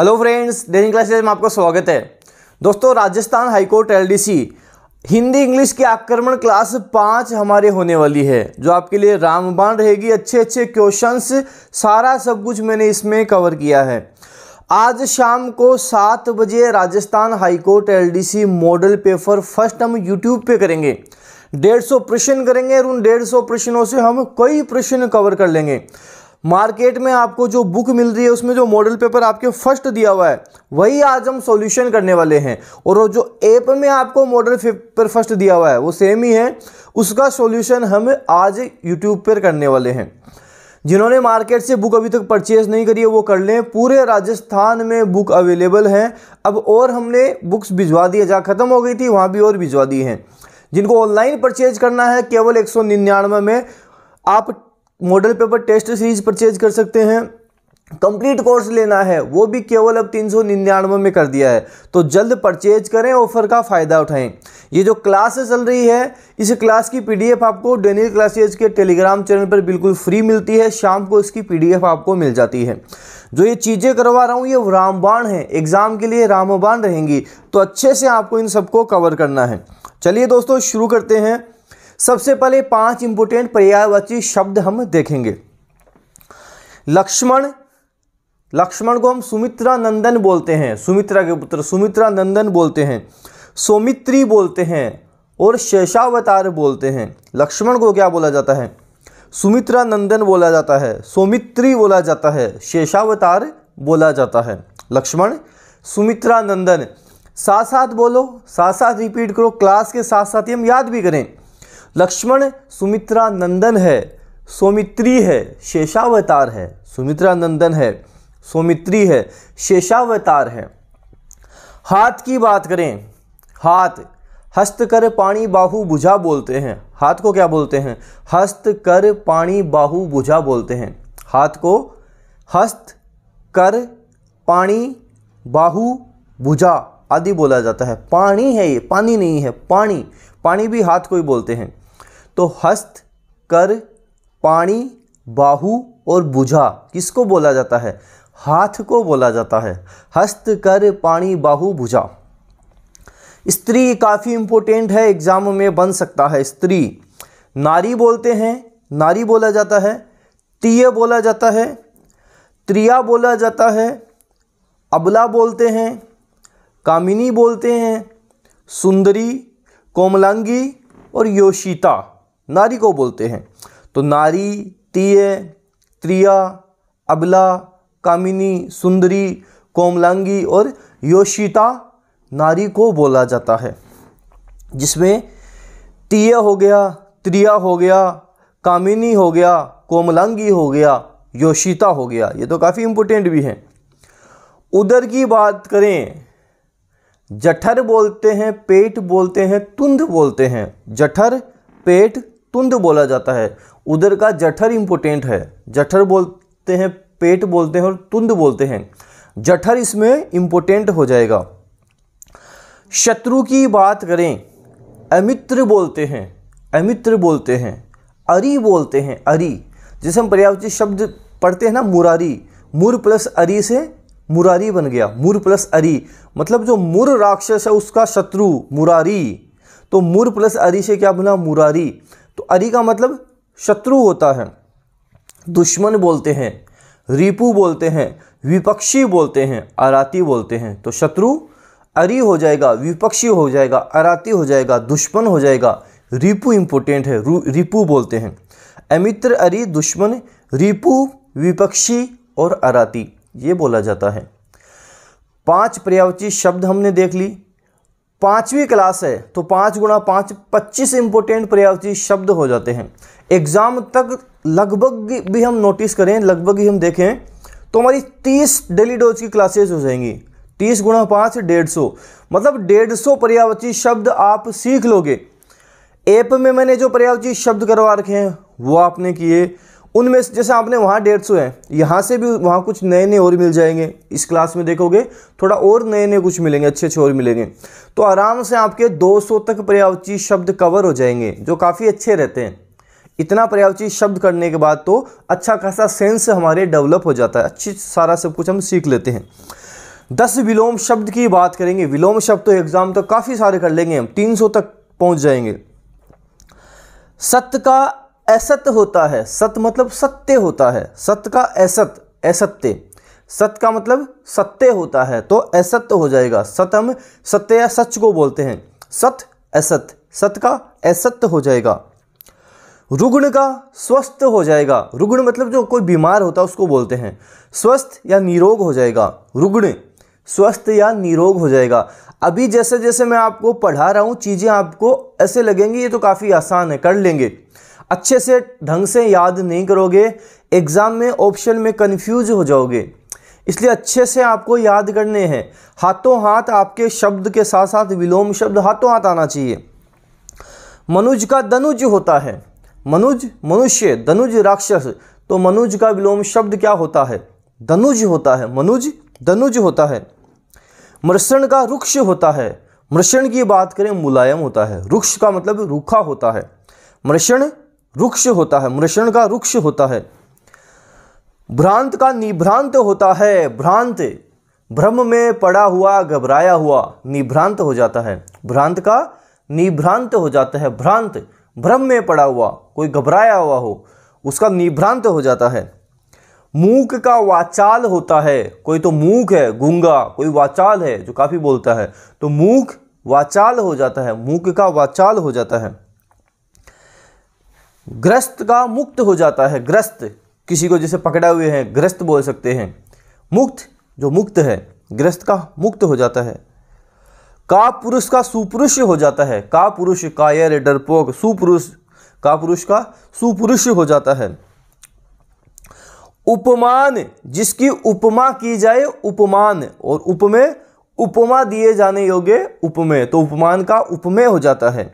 hello friends डेनिंग classes में आपका स्वागत है दोस्तों Rajasthan high court C Hindi English की आक्रमण क्लास पाँच हमारे होने वाली है जो आपके लिए रामबाण रहेगी अच्छे अच्छे क्वेश्चंस सारा सब कुछ मैंने इसमें कवर किया है आज शाम को सात बजे Rajasthan high court C model paper first हम यूट्यूब पे करेंगे डेढ़ सौ प्रश्न करेंगे और उन डेढ़ सौ प्रश्नों से हम कई प्रश्न कवर कर लेंगे मार्केट में आपको जो बुक मिल रही है उसमें जो मॉडल पेपर आपके फर्स्ट दिया हुआ है वही आज हम सॉल्यूशन करने वाले हैं और जो ऐप में आपको मॉडल पेपर फर्स्ट दिया हुआ है वो सेम ही है उसका सॉल्यूशन हम आज यूट्यूब पर करने वाले हैं जिन्होंने मार्केट से बुक अभी तक परचेज़ नहीं करी है वो कर लें पूरे राजस्थान में बुक अवेलेबल हैं अब और हमने बुक्स भिजवा दी है जहाँ ख़त्म हो गई थी वहाँ भी और भिजवा दी हैं जिनको ऑनलाइन परचेज करना है केवल एक सौ निन्यानवे में आप model paper test series purchase कर सकते हैं कंप्लीट कोर्स लेना है वो भी केवल अब तीन सौ निन्यानवे में कर दिया है तो जल्द परचेज करें ऑफर का फ़ायदा उठाएं ये जो क्लास चल रही है इस क्लास की पीडीएफ आपको डेनियल क्लासेज के टेलीग्राम चैनल पर बिल्कुल फ्री मिलती है शाम को इसकी पीडीएफ आपको मिल जाती है जो ये चीज़ें करवा रहा हूँ ये रामबाण है एग्ज़ाम के लिए रामबाण रहेंगी तो अच्छे से आपको इन सबको कवर करना है चलिए दोस्तों शुरू करते हैं सबसे पहले पांच इंपोर्टेंट पर्यायवाची शब्द हम देखेंगे लक्ष्मण लक्ष्मण को हम सुमित्रा नंदन बोलते हैं सुमित्रा के पुत्र सुमित्रा नंदन बोलते हैं सौमित्री बोलते हैं और शेषावतार बोलते हैं लक्ष्मण को क्या बोला जाता है सुमित्रा नंदन बोला जाता है सौमित्री बोला जाता है शेषावतार बोला जाता है लक्ष्मण सुमित्रा नंदन साथ साथ बोलो साथ साथ रिपीट करो क्लास के साथ साथ ही हम याद भी करें लक्ष्मण सुमित्रा नंदन है सोमित्री है शेषावतार है सुमित्रा नंदन है सोमित्री है शेषावतार है हाथ की बात करें हाथ हस्त कर पाणी बाहु बुझा बोलते हैं हाथ को क्या बोलते हैं हस्त कर पाणी बाहु बुझा बोलते हैं हाथ को हस्त कर पाणी बाहु बुझा आदि बोला जाता है पानी है ये पानी नहीं है पानी पानी भी हाथ को ही बोलते हैं तो हस्त कर पाणी बाहु और बुझा किसको बोला जाता है हाथ को बोला जाता है हस्त कर पाणी बाहु बुझा स्त्री काफ़ी इम्पोर्टेंट है एग्ज़ाम में बन सकता है स्त्री नारी बोलते हैं नारी बोला जाता है तीय बोला जाता है त्रिया बोला जाता है अबला बोलते हैं कामिनी बोलते हैं सुंदरी कोमलांगी और योशिता नारी को बोलते हैं तो नारी तीय त्रिया अबला कामिनी सुंदरी कोमलांगी और योशिता नारी को बोला जाता है जिसमें तीय हो गया त्रिया हो गया कामिनी हो गया कोमलांगी हो गया योशिता हो गया ये तो काफ़ी इम्पोर्टेंट भी हैं उधर की बात करें जठर बोलते हैं पेट बोलते हैं तुंध बोलते हैं जठर पेट तुंद बोला जाता है उधर का जठर इम्पोर्टेंट है जठर बोलते हैं पेट बोलते हैं और तुंद बोलते हैं जठर इसमें इम्पोर्टेंट हो जाएगा शत्रु की बात करें अमित्र बोलते हैं अमित्र बोलते हैं अरी बोलते हैं अरी जिसे हम पर्यावची शब्द पढ़ते हैं ना मुरारी मुर प्लस अरी से मुरारी बन गया मुर प्लस अरी मतलब जो मुर राक्षस है उसका शत्रु मुरारी तो मुर प्लस अरी से क्या बना मुरारी तो अरि का मतलब शत्रु होता है दुश्मन बोलते हैं रिपु बोलते हैं विपक्षी बोलते हैं अराती बोलते हैं तो शत्रु अरी हो जाएगा विपक्षी हो जाएगा अराती हो जाएगा दुश्मन हो जाएगा रिपु इम्पोर्टेंट है रिपु बोलते हैं अमित्र अरी दुश्मन रिपु विपक्षी और अराती ये बोला जाता है पांच पर्यावची शब्द हमने देख ली पांचवी क्लास है तो पाँच गुणा पाँच पच्चीस इंपोर्टेंट पर्यावरती शब्द हो जाते हैं एग्ज़ाम तक लगभग भी हम नोटिस करें लगभग ही हम देखें तो हमारी तीस डेली डोज की क्लासेस हो जाएंगी तीस गुणा पाँच डेढ़ सौ मतलब डेढ़ सौ पर्यावरती शब्द आप सीख लोगे ऐप में मैंने जो पर्यावरती शब्द करवा रखे हैं वो आपने किए उनमें से जैसे आपने वहाँ डेढ़ सौ है यहाँ से भी वहाँ कुछ नए नए और मिल जाएंगे इस क्लास में देखोगे थोड़ा और नए नए कुछ मिलेंगे अच्छे अच्छे और मिलेंगे तो आराम से आपके 200 तक पर्यावची शब्द कवर हो जाएंगे जो काफ़ी अच्छे रहते हैं इतना पर्यावची शब्द करने के बाद तो अच्छा खासा सेंस हमारे डेवलप हो जाता है अच्छी सारा सब कुछ हम सीख लेते हैं दस विलोम शब्द की बात करेंगे विलोम शब्द तो एग्ज़ाम तो काफ़ी सारे कर लेंगे हम तीन सौ तक पहुँच जाएंगे सत्य का असत होता है सत मतलब सत्य होता है सत का असत असत्य सत का मतलब सत्य होता है तो असत्य हो जाएगा सत हम सत्य या सच को बोलते हैं सत असत सत का असत्य हो जाएगा रुग्ण का स्वस्थ हो जाएगा रुग्ण मतलब जो कोई बीमार होता है उसको बोलते हैं स्वस्थ या निरोग हो जाएगा रुग्ण स्वस्थ या निरोग हो जाएगा अभी जैसे जैसे मैं आपको पढ़ा रहा हूँ चीज़ें आपको ऐसे लगेंगी ये तो काफ़ी आसान है कर लेंगे अच्छे से ढंग से याद नहीं करोगे एग्ज़ाम में ऑप्शन में कन्फ्यूज हो जाओगे इसलिए अच्छे से आपको याद करने हैं हाथों हाथ आपके शब्द के साथ साथ विलोम शब्द हाथों हाथ आना चाहिए मनुज का दनुज होता है मनुज मनुष्य दनुज राक्षस तो मनुज का विलोम शब्द क्या होता है दनुज होता है मनुज दनुज होता है मृषण का वृक्ष होता है मृषण की बात करें मुलायम होता है वृक्ष का मतलब रूखा होता है मृषण वृक्ष होता है मृषण का वृक्ष होता है भ्रांत का निभ्रांत होता है भ्रांत भ्रम में पड़ा हुआ घबराया हुआ निभ्रांत हो जाता है भ्रांत का निभ्रांत हो जाता है भ्रांत भ्रम में पड़ा हुआ कोई घबराया हुआ हो उसका निभ्रांत हो जाता है मूक का वाचाल होता है कोई तो मूक है गूंगा कोई वाचाल है जो काफ़ी बोलता है तो मूक वाचाल हो जाता है मूक का वाचाल हो जाता है ग्रस्त का मुक्त हो जाता है ग्रस्त किसी को जैसे पकड़ा हुए हैं ग्रस्त बोल सकते हैं मुक्त जो मुक्त है ग्रस्त का मुक्त हो जाता है का पुरुष का सुपुरुष हो जाता है का पुरुष कायर डरपोक सुपुरुष का पुरुष का सुपुरुष हो जाता है उपमान जिसकी उपमा की जाए उपमान और उपमेय उपमा दिए जाने योग्य उपमेय तो उपमान का उपमेय हो जाता है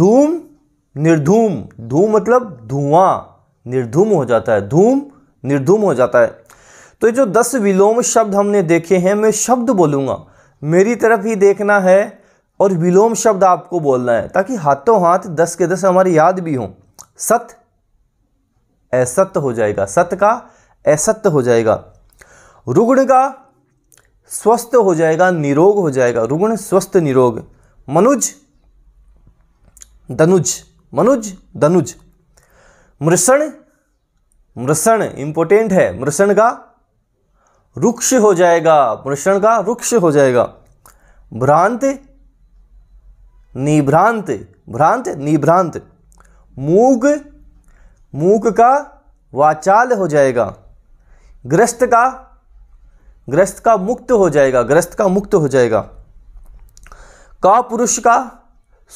धूम निर्धूम धूम मतलब धुआं निर्धूम हो जाता है धूम निर्धूम हो जाता है तो जो दस विलोम शब्द हमने देखे हैं मैं शब्द बोलूँगा मेरी तरफ ही देखना है और विलोम शब्द आपको बोलना है ताकि हाथों हाथ दस के दस हमारी याद भी हों सत असत्य हो जाएगा सत का असत्य हो जाएगा रुग्ण का स्वस्थ हो जाएगा निरोग हो जाएगा रुग्ण स्वस्थ निरोग मनुज धनुज मनुज धनुज मृषण मृषण इंपोर्टेंट है मृषण का रुक्ष हो जाएगा मृषण का वृक्ष हो जाएगा भ्रांत निभ्रांत भ्रांत निभ्रांत मूग मूक का वाचाल हो जाएगा ग्रस्त का ग्रस्त का मुक्त हो जाएगा ग्रस्त का मुक्त हो जाएगा का पुरुष का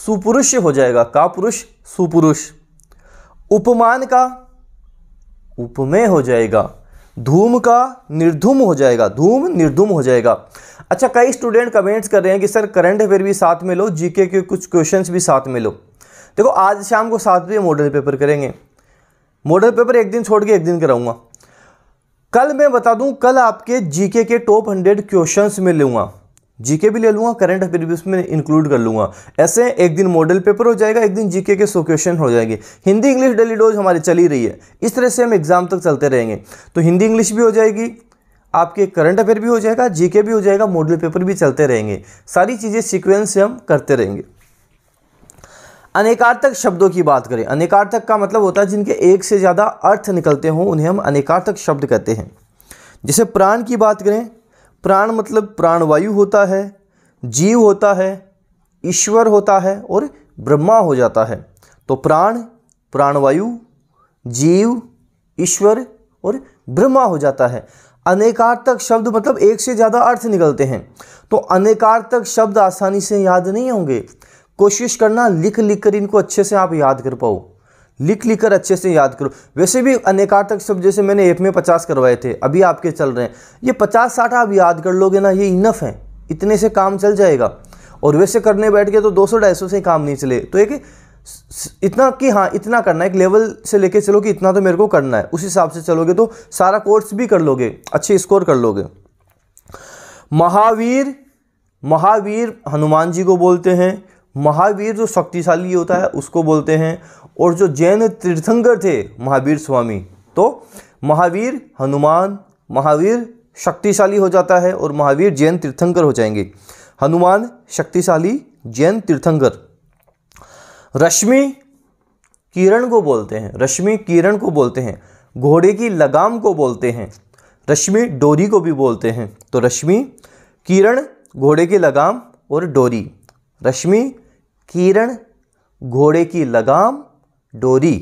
सुपुरुष हो जाएगा का पुरुष सुपुरुष उपमान का उपमेय हो जाएगा धूम का निर्धूम हो जाएगा धूम निर्धूम हो जाएगा अच्छा कई स्टूडेंट कमेंट्स कर रहे हैं कि सर करंट अफेयर भी साथ में लो जीके के कुछ क्वेश्चंस भी साथ में लो देखो आज शाम को साथ में मॉडल पेपर करेंगे मॉडल पेपर एक दिन छोड़ के एक दिन कराऊंगा कल मैं बता दूं कल आपके जीके के टॉप हंड्रेड क्वेश्चंस में लूँगा जीके भी ले लूँगा करंट अफेयर भी उसमें इंक्लूड कर लूँगा ऐसे एक दिन मॉडल पेपर हो जाएगा एक दिन जीके के सो क्वेश्चन हो जाएंगे हिंदी इंग्लिश डेली डोज हमारी चली रही है इस तरह से हम एग्ज़ाम तक चलते रहेंगे तो हिंदी इंग्लिश भी हो जाएगी आपके करंट अफेयर भी हो जाएगा जीके भी हो जाएगा मॉडल पेपर भी चलते रहेंगे सारी चीज़ें सिक्वेंस से हम करते रहेंगे अनेकार्थक शब्दों की बात करें अनेकार्थक का मतलब होता है जिनके एक से ज़्यादा अर्थ निकलते हों उन्हें हम अनेकार्थक शब्द कहते हैं जैसे प्राण की बात करें प्राण मतलब प्राणवायु होता है जीव होता है ईश्वर होता है और ब्रह्मा हो जाता है तो प्राण प्राणवायु जीव ईश्वर और ब्रह्मा हो जाता है अनेकार्थक शब्द मतलब एक से ज़्यादा अर्थ निकलते हैं तो अनेकार्थक शब्द आसानी से याद नहीं होंगे कोशिश करना लिख लिख कर इनको अच्छे से आप याद कर पाओ लिख लिख कर अच्छे से याद करो वैसे भी अनेकार्थक शब्द जैसे मैंने एप में पचास करवाए थे अभी आपके चल रहे हैं ये पचास साठ आप याद कर लोगे ना ये इनफ है इतने से काम चल जाएगा और वैसे करने बैठ गए तो दो सौ सौ से काम नहीं चले तो एक इतना कि हाँ इतना करना है एक लेवल से लेके चलो कि इतना तो मेरे को करना है उस हिसाब से चलोगे तो सारा कोर्स भी कर लोगे अच्छे स्कोर कर लोगे महावीर महावीर हनुमान जी को बोलते हैं महावीर जो शक्तिशाली होता है उसको बोलते हैं और जो जैन तीर्थंकर थे महावीर स्वामी तो महावीर हनुमान महावीर शक्तिशाली हो जाता है और महावीर जैन तीर्थंकर हो जाएंगे हनुमान शक्तिशाली जैन तीर्थंकर रश्मि किरण को बोलते हैं रश्मि किरण को बोलते हैं घोड़े की लगाम को बोलते हैं रश्मि डोरी को भी बोलते हैं तो रश्मि किरण घोड़े की लगाम और डोरी रश्मि किरण घोड़े की लगाम डोरी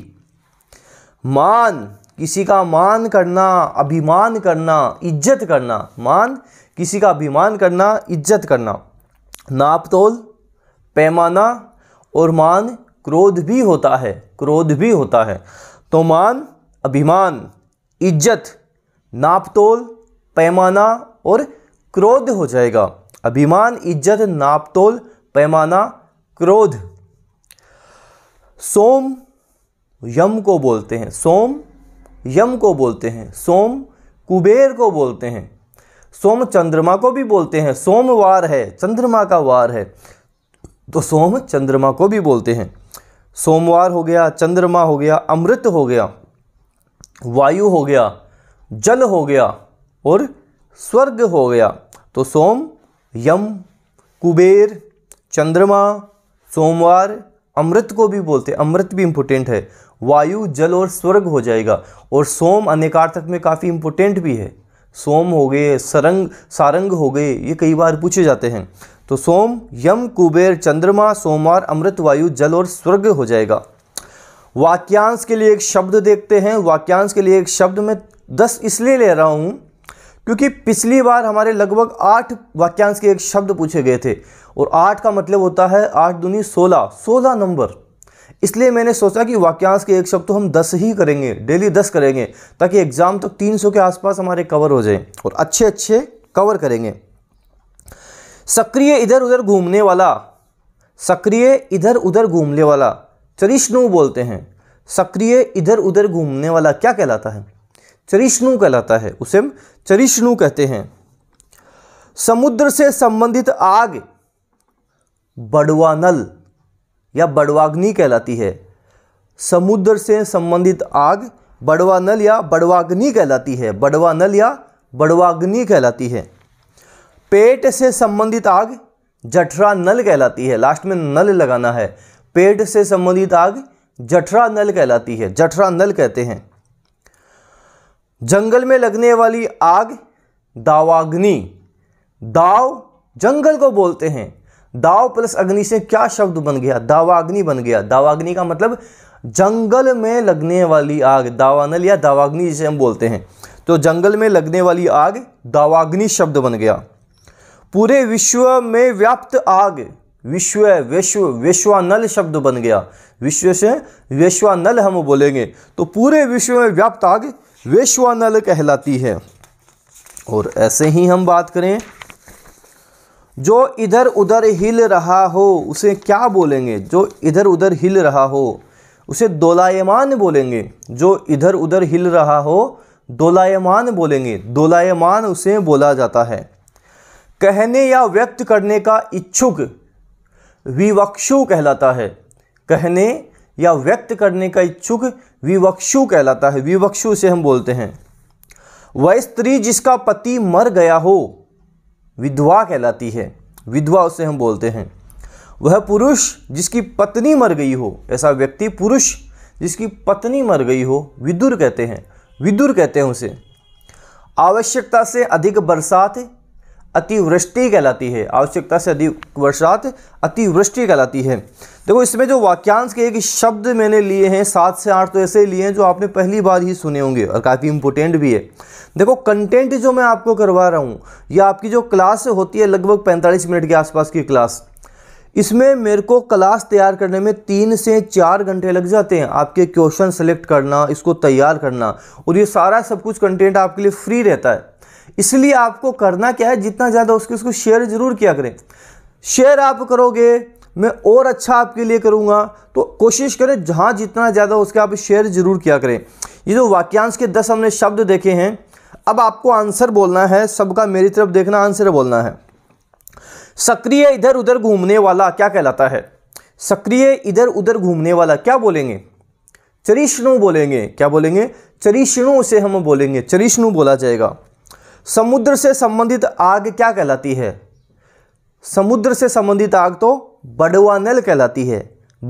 मान किसी का मान करना अभिमान करना इज्जत करना मान किसी का अभिमान करना इज्जत करना नापतोल पैमाना और मान क्रोध भी होता है क्रोध भी होता है तो मान अभिमान इज्जत नापतोल पैमाना और क्रोध हो जाएगा अभिमान इज्जत नापतोल पैमाना क्रोध सोम यम को बोलते हैं सोम यम को बोलते हैं सोम कुबेर को बोलते हैं सोम चंद्रमा को भी बोलते हैं सोमवार है चंद्रमा का वार है तो सोम चंद्रमा को भी बोलते हैं सोमवार हो गया चंद्रमा हो गया अमृत हो गया वायु हो गया जल हो गया और स्वर्ग हो गया तो सोम यम कुबेर चंद्रमा सोमवार अमृत को भी बोलते हैं अमृत भी इम्पोर्टेंट है वायु जल और स्वर्ग हो जाएगा और सोम अनेकार्थक में काफ़ी इम्पोर्टेंट भी है सोम हो गए सरंग सारंग हो गए ये कई बार पूछे जाते हैं तो सोम यम कुबेर चंद्रमा सोमवार अमृत वायु जल और स्वर्ग हो जाएगा वाक्यांश के लिए एक शब्द देखते हैं वाक्यांश के लिए एक शब्द में दस इसलिए ले रहा हूँ क्योंकि पिछली बार हमारे लगभग आठ वाक्यांश के एक शब्द पूछे गए थे और आठ का मतलब होता है आठ दुनी सोलह सोलह नंबर इसलिए मैंने सोचा कि वाक्यांश के एक शब्द तो हम दस ही करेंगे डेली दस करेंगे ताकि एग्ज़ाम तक तीन सौ के आसपास हमारे कवर हो जाए और अच्छे अच्छे कवर करेंगे सक्रिय इधर उधर घूमने वाला सक्रिय इधर उधर घूमने वाला चरिष्णु बोलते हैं सक्रिय इधर उधर घूमने वाला क्या कहलाता है चरिष्णु कहलाता है उसे हम चरिष्णु कहते हैं समुद्र से संबंधित आग बड़वानल या बड़वाग्नि कहलाती है समुद्र से संबंधित आग बड़वा नल या बड़वाग्नि कहलाती है बड़वा नल या बड़वाग्नि कहलाती है पेट से संबंधित आग जठरा नल कहलाती है लास्ट में नल लगाना है पेट से संबंधित आग जठरा नल कहलाती है जठरा नल कहते हैं जंगल में लगने वाली आग दावाग्नि दाव जंगल को बोलते हैं दाव प्लस अग्नि से क्या शब्द बन गया दावाग्नि बन गया दावाग्नि का मतलब जंगल में लगने वाली आग दावानल या दावाग्नि जिसे हम बोलते हैं तो जंगल में लगने वाली आग दावाग्नि शब्द बन गया पूरे विश्व में व्याप्त आग विश्व विश्व विश्वानल शब्द बन गया विश्व से विश्वानल हम बोलेंगे तो पूरे विश्व में व्याप्त आग विश्वानल कहलाती है और ऐसे ही हम बात करें जो इधर उधर हिल रहा हो उसे क्या बोलेंगे जो इधर उधर हिल रहा हो उसे दोलायमान बोलेंगे जो इधर उधर हिल रहा हो दोलायमान बोलेंगे दोलायमान उसे बोला जाता है कहने या व्यक्त करने का इच्छुक विवक्षु कहलाता है कहने या व्यक्त करने का इच्छुक विवक्षु कहलाता है विवक्षु से हम बोलते हैं वह स्त्री जिसका पति मर गया हो विधवा कहलाती है विधवा उसे हम बोलते हैं वह पुरुष जिसकी पत्नी मर गई हो ऐसा व्यक्ति पुरुष जिसकी पत्नी मर गई हो विदुर कहते हैं विदुर कहते हैं उसे आवश्यकता से अधिक बरसात अतिवृष्टि कहलाती है आवश्यकता से अधिक वर्षात अतिवृष्टि कहलाती है देखो इसमें जो वाक्यांश के एक शब्द मैंने लिए हैं सात से आठ तो ऐसे लिए हैं जो आपने पहली बार ही सुने होंगे और काफ़ी इंपोर्टेंट भी है देखो कंटेंट जो मैं आपको करवा रहा हूँ या आपकी जो क्लास होती है लगभग पैंतालीस मिनट के आसपास की क्लास इसमें मेरे को क्लास तैयार करने में तीन से चार घंटे लग जाते हैं आपके क्वेश्चन सेलेक्ट करना इसको तैयार करना और ये सारा सब कुछ कंटेंट आपके लिए फ्री रहता है इसलिए आपको करना क्या है जितना ज़्यादा उसके उसको शेयर ज़रूर किया करें शेयर आप करोगे मैं और अच्छा आपके लिए करूँगा तो कोशिश करें जहाँ जितना ज़्यादा उसके आप शेयर ज़रूर किया करें ये जो वाक्यांश के दस हमने शब्द देखे हैं अब आपको आंसर बोलना है सबका मेरी तरफ देखना आंसर बोलना है सक्रिय इधर उधर घूमने वाला क्या कहलाता है सक्रिय इधर उधर घूमने वाला क्या बोलेंगे चरिष्णु बोलेंगे क्या बोलेंगे चरिष्णु से हम बोलेंगे चरिष्णु बोला जाएगा समुद्र से संबंधित आग क्या कहलाती है समुद्र से संबंधित आग तो बडवानल कहलाती है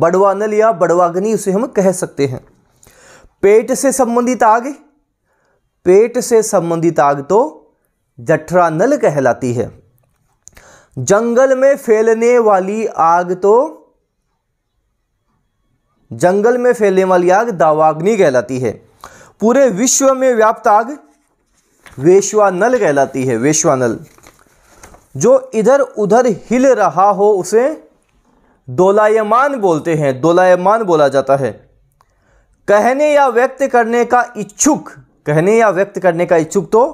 बडवानल या बडवाग्नि उसे हम कह सकते हैं पेट से संबंधित आग पेट से संबंधित आग तो जठरानल कहलाती है जंगल में फैलने वाली आग तो जंगल में फैलने वाली आग दावाग्नि कहलाती है पूरे विश्व में व्याप्त आग वेश्वानल कहलाती है वेश्वानल जो इधर उधर हिल रहा हो उसे दोलायमान बोलते हैं दोलायमान बोला जाता है कहने या व्यक्त करने का इच्छुक कहने या व्यक्त करने का इच्छुक तो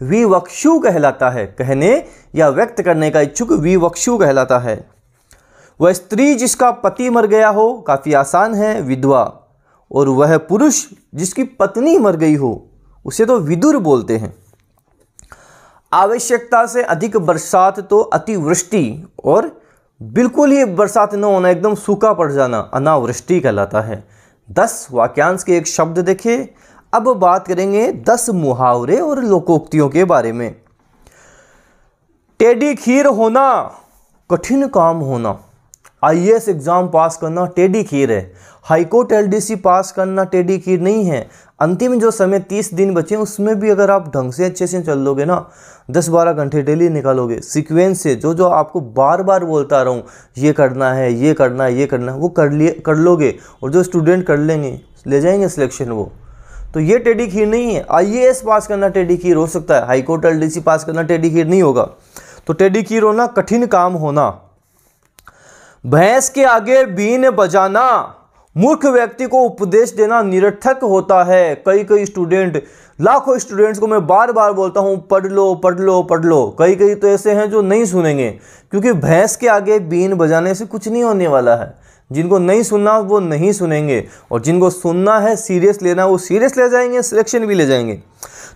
विवक्षु कहलाता है कहने या व्यक्त करने का इच्छुक विवक्षु कहलाता है वह स्त्री जिसका पति मर गया हो काफ़ी आसान है विधवा और वह पुरुष जिसकी पत्नी मर गई हो उसे तो विदुर बोलते हैं आवश्यकता से अधिक बरसात तो अतिवृष्टि और बिल्कुल ही बरसात न होना एकदम सूखा पड़ जाना अनावृष्टि कहलाता है दस वाक्यांश के एक शब्द देखे अब बात करेंगे दस मुहावरे और लोकोक्तियों के बारे में टेडी खीर होना कठिन काम होना आईएएस एग्ज़ाम पास करना टेडी खीर है हाईकोर्ट एलडीसी पास करना टेडी खीर नहीं है अंतिम जो समय तीस दिन बचे उसमें भी अगर आप ढंग से अच्छे से चल लोगे ना दस बारह घंटे डेली निकालोगे सीक्वेंस से जो जो आपको बार बार बोलता रहूँ ये करना है ये करना है ये करना है वो कर लिए कर लोगे और जो स्टूडेंट कर लेंगे ले जाएंगे सिलेक्शन वो तो ये टेडी खीर नहीं है आईएएस पास करना टेडी खीर हो सकता है हाईकोर्ट एल डी पास करना टेडी खीर नहीं होगा तो टेडी खीर होना कठिन काम होना भैंस के आगे बीन बजाना मूर्ख व्यक्ति को उपदेश देना निरर्थक होता है कई कई स्टूडेंट लाखों स्टूडेंट्स को मैं बार बार बोलता हूँ पढ़ लो पढ़ लो पढ़ लो कई कई तो ऐसे हैं जो नहीं सुनेंगे क्योंकि भैंस के आगे बीन बजाने से कुछ नहीं होने वाला है जिनको नहीं सुनना वो नहीं सुनेंगे और जिनको सुनना है सीरियस लेना वो सीरियस ले जाएंगे सिलेक्शन भी ले जाएंगे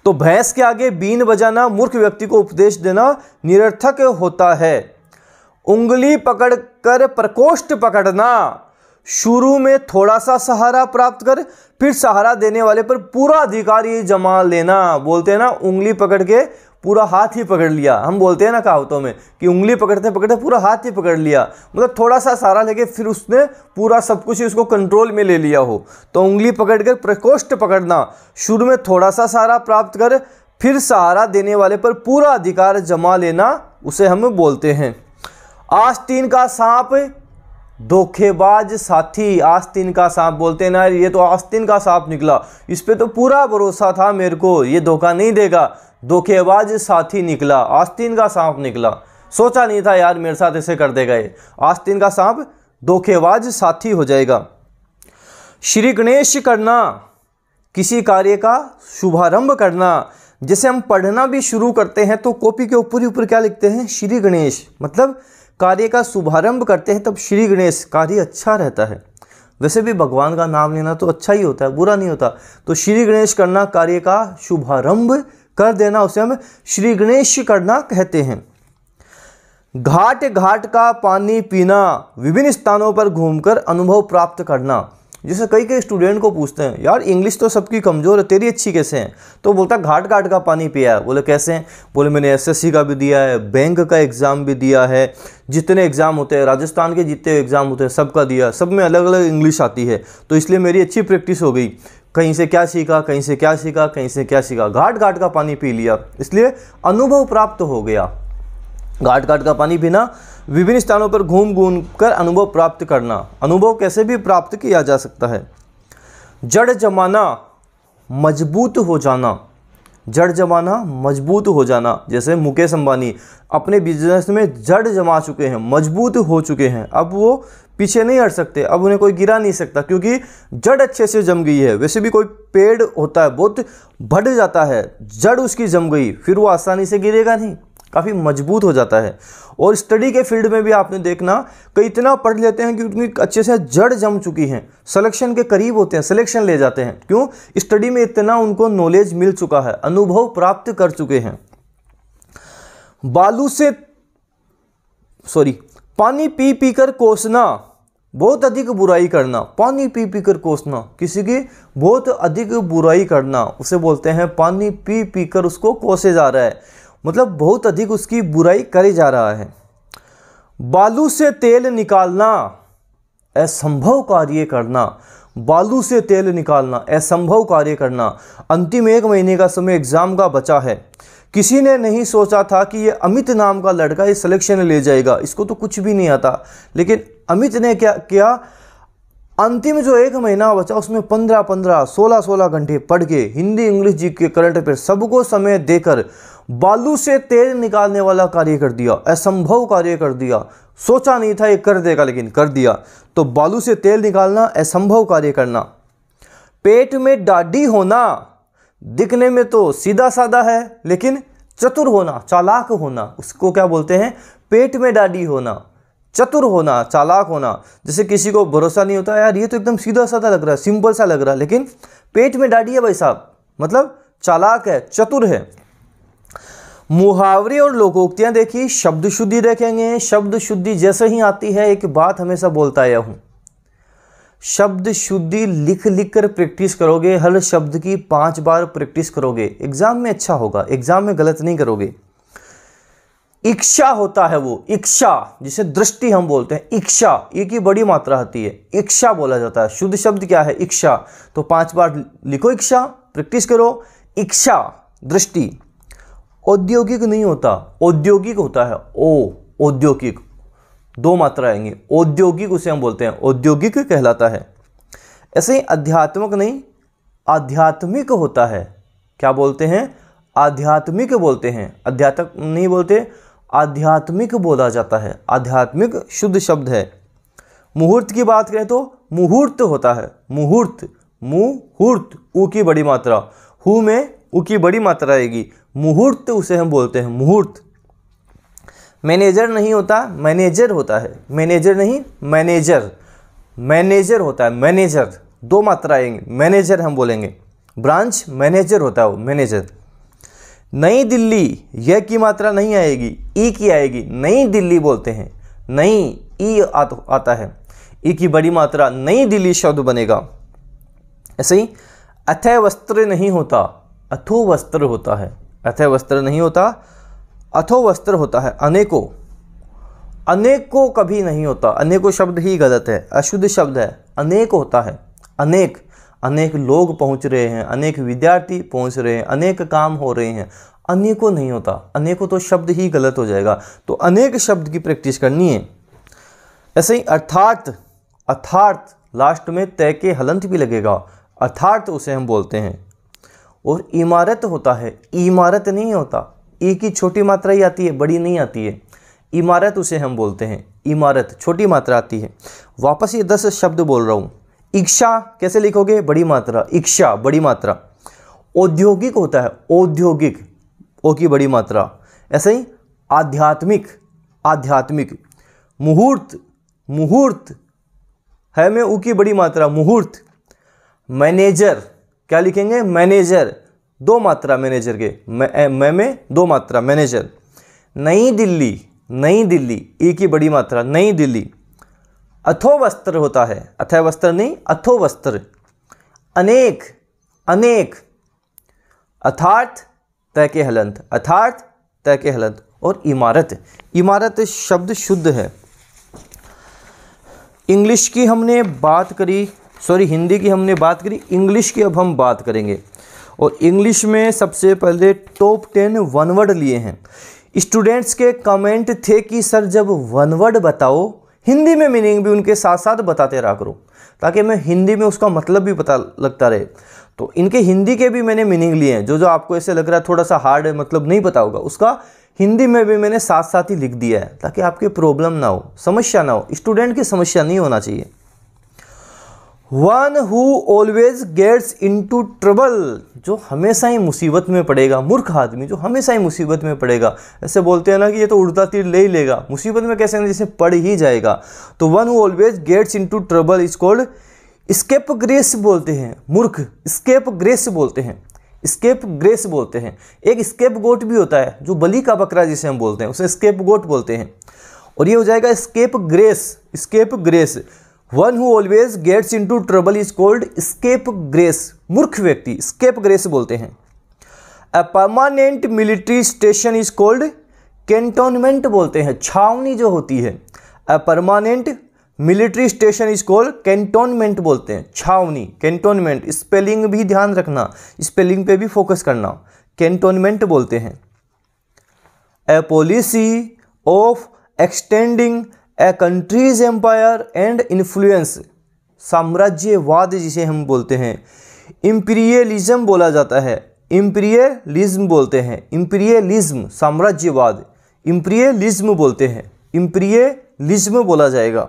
तो भैंस के आगे बीन बजाना मूर्ख व्यक्ति को उपदेश देना निरर्थक होता है उंगली पकड़कर प्रकोष्ठ पकड़ना शुरू में थोड़ा सा सहारा प्राप्त कर फिर सहारा देने वाले पर पूरा अधिकार ये जमा लेना बोलते हैं ना उंगली पकड़ के पूरा हाथ ही पकड़ लिया हम बोलते हैं ना कहावतों में कि उंगली पकड़ते पकड़ते पूरा हाथ ही पकड़ लिया मतलब थोड़ा सा सहारा लेके फिर उसने पूरा सब कुछ उसको कंट्रोल में ले लिया हो तो उंगली पकड़ कर प्रकोष्ठ पकड़ना शुरू में थोड़ा सा सहारा प्राप्त कर फिर सहारा देने वाले पर पूरा अधिकार जमा लेना उसे हम बोलते हैं आस्तीन का सांप धोखेबाज साथी आस्तीन का सांप बोलते हैं ना ये तो आस्तीन का सांप निकला इस पर तो पूरा भरोसा था मेरे को ये धोखा नहीं देगा धोखेबाज साथी निकला आस्तीन का सांप निकला सोचा नहीं था यार मेरे साथ ऐसे कर देगा ये आस्तीन का सांप धोखेबाज साथी हो जाएगा श्री गणेश करना किसी कार्य का शुभारंभ करना जैसे हम पढ़ना भी शुरू करते हैं तो कॉपी के ऊपर ही ऊपर क्या लिखते हैं श्री गणेश मतलब कार्य का शुभारंभ करते हैं तब श्री गणेश कार्य अच्छा रहता है वैसे भी भगवान का नाम लेना तो अच्छा ही होता है बुरा नहीं होता तो श्री गणेश करना कार्य का शुभारंभ कर देना उसे हम श्री गणेश करना कहते हैं घाट घाट का पानी पीना विभिन्न स्थानों पर घूमकर अनुभव प्राप्त करना जैसे कई कई स्टूडेंट को पूछते हैं यार इंग्लिश तो सबकी कमज़ोर है तेरी अच्छी कैसे है तो बोलता घाट घाट का पानी पिया है बोले कैसे हैं बोले मैंने एसएससी का भी दिया है बैंक का एग्ज़ाम भी दिया है जितने एग्ज़ाम होते हैं राजस्थान के जितने एग्ज़ाम होते हैं सबका दिया सब में अलग अलग इंग्लिश आती है तो इसलिए मेरी अच्छी प्रैक्टिस हो गई कहीं से क्या सीखा कहीं से क्या सीखा कहीं से क्या सीखा घाट घाट का पानी पी लिया इसलिए अनुभव प्राप्त हो गया घाट घाट का पानी पीना विभिन्न स्थानों पर घूम घूम कर अनुभव प्राप्त करना अनुभव कैसे भी प्राप्त किया जा सकता है जड़ जमाना मजबूत हो जाना जड़ जमाना मजबूत हो जाना जैसे मुकेश अंबानी अपने बिजनेस में जड़ जमा चुके हैं मजबूत हो चुके हैं अब वो पीछे नहीं हट सकते अब उन्हें कोई गिरा नहीं सकता क्योंकि जड़ अच्छे से जम गई है वैसे भी कोई पेड़ होता है बहुत बढ़ जाता है जड़ उसकी जम गई फिर वो आसानी से गिरेगा नहीं काफ़ी मजबूत हो जाता है और स्टडी के फील्ड में भी आपने देखना कि इतना पढ़ लेते हैं कि उतनी अच्छे से जड़ जम चुकी हैं सिलेक्शन के करीब होते हैं सिलेक्शन ले जाते हैं क्यों स्टडी में इतना उनको नॉलेज मिल चुका है अनुभव प्राप्त कर चुके हैं बालू से सॉरी पानी पी पी कर कोसना बहुत अधिक बुराई करना पानी पी पी कर कोसना किसी की बहुत अधिक बुराई करना उसे बोलते हैं पानी पी पी कर उसको कोसे जा रहा है मतलब बहुत अधिक उसकी बुराई करे जा रहा है बालू से तेल निकालना असंभव कार्य करना बालू से तेल निकालना असंभव कार्य करना अंतिम एक महीने का समय एग्ज़ाम का बचा है किसी ने नहीं सोचा था कि ये अमित नाम का लड़का ये सिलेक्शन ले जाएगा इसको तो कुछ भी नहीं आता लेकिन अमित ने क्या किया अंतिम जो एक महीना बचा उसमें पंद्रह पंद्रह सोलह सोलह घंटे पढ़ के हिंदी इंग्लिश जी के करंट अफेयर सबको समय देकर बालू से तेल निकालने वाला कार्य कर दिया असंभव कार्य कर दिया सोचा नहीं था ये कर देगा लेकिन कर दिया तो बालू से तेल निकालना असंभव कार्य करना पेट में डाडी होना दिखने में तो सीधा साधा है लेकिन चतुर होना चालाक होना उसको क्या बोलते हैं पेट में डाडी होना चतुर होना चालाक होना जैसे किसी को भरोसा नहीं होता यार ये तो एकदम सीधा साधा लग रहा है सिंपल सा लग रहा है लेकिन पेट में डाडी है भाई साहब मतलब चालाक है चतुर है मुहावरे और लोकोक्तियाँ देखिए शब्द शुद्धि देखेंगे शब्द शुद्धि जैसे ही आती है एक बात हमेशा बोलता आया हूँ शब्द शुद्धि लिख लिख कर प्रैक्टिस करोगे हर शब्द की पांच बार प्रैक्टिस करोगे एग्ज़ाम में अच्छा होगा एग्ज़ाम में गलत नहीं करोगे इच्छा होता है वो इच्छा जिसे दृष्टि हम बोलते हैं इच्छा ये की बड़ी मात्रा होती है इच्छा बोला जाता है शुद्ध शब्द क्या है इच्छा तो पांच बार लिखो इच्छा प्रैक्टिस करो इच्छा दृष्टि औद्योगिक नहीं होता औद्योगिक होता है ओ औद्योगिक दो मात्रा आएंगी औद्योगिक उसे हम बोलते हैं औद्योगिक कहलाता है ऐसे ही अध्यात्मक नहीं आध्यात्मिक होता है क्या बोलते हैं आध्यात्मिक बोलते हैं अध्यात्म नहीं बोलते आध्यात्मिक बोला जाता है आध्यात्मिक शुद्ध शब्द है मुहूर्त की बात करें तो मुहूर्त होता है मुहूर्त मुहूर्त ऊ की बड़ी मात्रा हु में ऊ की बड़ी मात्रा आएगी मुहूर्त उसे हम बोलते हैं मुहूर्त मैनेजर नहीं होता मैनेजर होता है मैनेजर नहीं मैनेजर मैनेजर होता है मैनेजर दो मात्रा आएंगे मैनेजर हम बोलेंगे ब्रांच मैनेजर होता है वो मैनेजर नई दिल्ली यह की मात्रा नहीं आएगी ई की आएगी नई दिल्ली बोलते हैं नई ई आता है ई की बड़ी मात्रा नई दिल्ली शब्द बनेगा ऐसे ही अथ वस्त्र नहीं होता अथो वस्त्र होता है अथ वस्त्र नहीं होता अथो वस्त्र होता है अनेकों अनेकों कभी नहीं होता अनेकों शब्द ही गलत है अशुद्ध शब्द है अनेक होता है अनेक अनेक लोग पहुंच रहे हैं अनेक विद्यार्थी पहुंच रहे हैं अनेक काम हो रहे हैं अनेकों नहीं होता अनेकों तो शब्द ही गलत हो जाएगा तो अनेक शब्द की प्रैक्टिस करनी है ऐसे ही अर्थात अर्थार्थ लास्ट में तय के हलंत भी लगेगा अर्थार्थ उसे हम बोलते हैं और इमारत होता है इमारत नहीं होता ई की छोटी मात्रा ही आती है बड़ी नहीं आती है इमारत उसे हम बोलते हैं इमारत छोटी मात्रा आती है वापस ये दस शब्द बोल रहा हूँ इच्छा कैसे लिखोगे बड़ी मात्रा इच्छा बड़ी मात्रा औद्योगिक होता है औद्योगिक ओ की बड़ी मात्रा ऐसे ही आध्यात्मिक आध्यात्मिक मुहूर्त मुहूर्त है में ऊ की बड़ी मात्रा मुहूर्त मैनेजर क्या लिखेंगे मैनेजर दो मात्रा मैनेजर के मैं में दो मात्रा मैनेजर नई दिल्ली नई दिल्ली एक की बड़ी मात्रा नई दिल्ली अथो वस्त्र होता है अथय वस्त्र नहीं अथो वस्त्र अनेक अनेक अथार्थ तय के हलंत अथार्थ तय के हलंत और इमारत इमारत शब्द शुद्ध है इंग्लिश की हमने बात करी सॉरी हिंदी की हमने बात करी इंग्लिश की अब हम बात करेंगे और इंग्लिश में सबसे पहले टॉप टेन वन वर्ड लिए हैं स्टूडेंट्स के कमेंट थे कि सर जब वन वर्ड बताओ हिंदी में मीनिंग भी उनके साथ साथ बताते रहा करो ताकि मैं हिंदी में उसका मतलब भी पता लगता रहे तो इनके हिंदी के भी मैंने मीनिंग लिए हैं जो जो आपको ऐसे लग रहा है थोड़ा सा हार्ड है मतलब नहीं पता होगा उसका हिंदी में भी मैंने साथ साथ ही लिख दिया है ताकि आपकी प्रॉब्लम ना हो समस्या ना हो स्टूडेंट की समस्या नहीं होना चाहिए one who always gets into trouble जो हमेशा ही मुसीबत में पड़ेगा मूर्ख आदमी जो हमेशा ही मुसीबत में पड़ेगा ऐसे बोलते हैं ना कि ये तो उड़ता तीर ले ही लेगा मुसीबत में कैसे जैसे पड़ ही जाएगा तो one who always gets to trouble is called scapegrace बोलते हैं मूर्ख स्केप ग्रेस बोलते हैं स्केप ग्रेस बोलते हैं एक स्केप गोट भी होता है जो बली का बकरा जिसे हम बोलते हैं उसे स्केप गोट बोलते हैं और ये हो जाएगा scapegrace scapegrace one who always gets into trouble is called scapegrace मूर्ख व्यक्ति स्केप ग्रेस बोलते हैं a permanent military station is called cantonment बोलते हैं छावनी जो होती है a permanent military station is called cantonment बोलते हैं छावनी कैंटोनमेंट स्पेलिंग भी ध्यान रखना स्पेलिंग पे भी फोकस करना कैंटोनमेंट बोलते हैं a policy of extending a country's empire and influence साम्राज्यवाद जिसे हम बोलते हैं इम्पीरियलिज्म बोला जाता है इम्पीरियलिज्म बोलते हैं इम्पीरियलिज्म साम्राज्यवाद इम्पीरियलिज्म बोलते हैं इम्पीरियलिज्म बोला जाएगा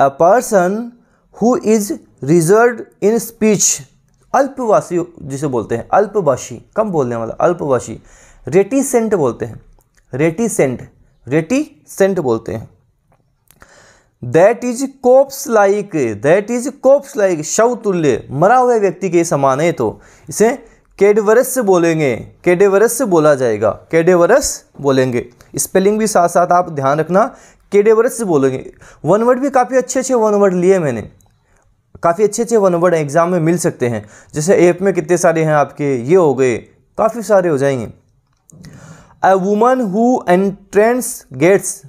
a person who is reserve in speech अल्पवासी जिसे बोलते हैं अल्पवासी कम बोलने वाला अल्पवासी रेटिसेंट बोलते हैं रेटिसेंट रेटिसेंट बोलते हैं that is corpse like that is corpse like शव तुल्य मरा हुए व्यक्ति के समान है तो इसे केडवरस बोलेंगे केडेवरस बोला जाएगा केडेवरस बोलेंगे स्पेलिंग भी साथ साथ आप ध्यान रखना केडेवरस बोलेंगे वन वर्ड भी काफ़ी अच्छे अच्छे वन वर्ड लिए मैंने काफ़ी अच्छे अच्छे वन वर्ड एग्ज़ाम में मिल सकते हैं जैसे एप में कितने सारे हैं आपके ये हो गए काफ़ी सारे हो जाएंगे a woman who entertains guests